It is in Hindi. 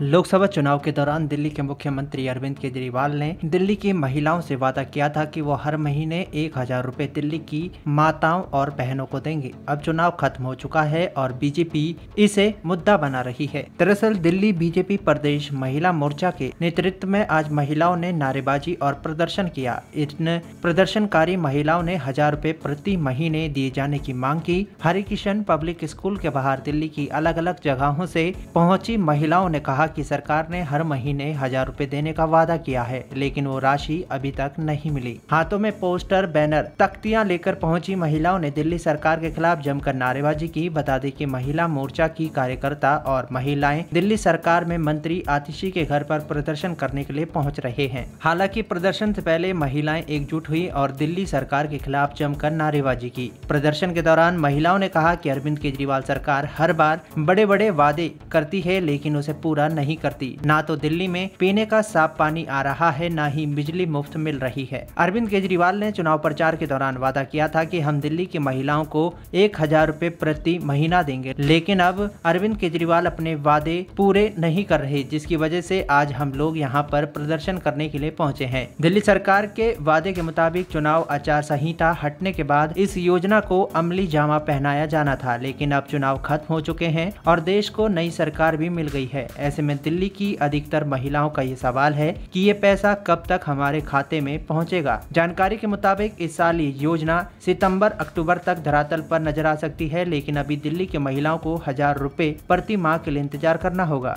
लोकसभा चुनाव के दौरान दिल्ली के मुख्यमंत्री अरविंद केजरीवाल ने दिल्ली की महिलाओं से वादा किया था कि वो हर महीने एक हजार रूपए दिल्ली की माताओं और बहनों को देंगे अब चुनाव खत्म हो चुका है और बीजेपी इसे मुद्दा बना रही है दरअसल दिल्ली बीजेपी प्रदेश महिला मोर्चा के नेतृत्व में आज महिलाओं ने नारेबाजी और प्रदर्शन किया इन प्रदर्शनकारी महिलाओं ने हजार रूपए प्रति महीने दिए जाने की मांग की हरिकिशन पब्लिक स्कूल के बाहर दिल्ली की अलग अलग जगहों से पहुंची महिलाओं ने कहा कहा कि सरकार ने हर महीने हजार रूपए देने का वादा किया है लेकिन वो राशि अभी तक नहीं मिली हाथों में पोस्टर बैनर तख्तियां लेकर पहुंची महिलाओं ने दिल्ली सरकार के खिलाफ जमकर नारेबाजी की बता दें कि महिला मोर्चा की कार्यकर्ता और महिलाएं दिल्ली सरकार में मंत्री आतिशी के घर पर प्रदर्शन करने के लिए पहुँच रहे हैं हालांकि प्रदर्शन से पहले महिलाएं एकजुट हुई और दिल्ली सरकार के खिलाफ जमकर नारेबाजी की प्रदर्शन के दौरान महिलाओं ने कहा की अरविंद केजरीवाल सरकार हर बार बड़े बड़े वादे करती है लेकिन उसे पूरा नहीं करती ना तो दिल्ली में पीने का साफ पानी आ रहा है न ही बिजली मुफ्त मिल रही है अरविंद केजरीवाल ने चुनाव प्रचार के दौरान वादा किया था की हम दिल्ली की महिलाओं को एक हजार रूपए प्रति महीना देंगे लेकिन अब अरविंद केजरीवाल अपने वादे पूरे नहीं कर रहे जिसकी वजह से आज हम लोग यहाँ पर प्रदर्शन करने के लिए पहुँचे हैं दिल्ली सरकार के वादे के मुताबिक चुनाव आचार संहिता हटने के बाद इस योजना को अमली जामा पहनाया जाना था लेकिन अब चुनाव खत्म हो चुके हैं और देश को नई सरकार भी मिल गई है ऐसे में दिल्ली की अधिकतर महिलाओं का ये सवाल है कि ये पैसा कब तक हमारे खाते में पहुंचेगा। जानकारी के मुताबिक इस साल ये योजना सितंबर अक्टूबर तक धरातल पर नजर आ सकती है लेकिन अभी दिल्ली की महिलाओं को हजार रुपए प्रति माह के लिए इंतजार करना होगा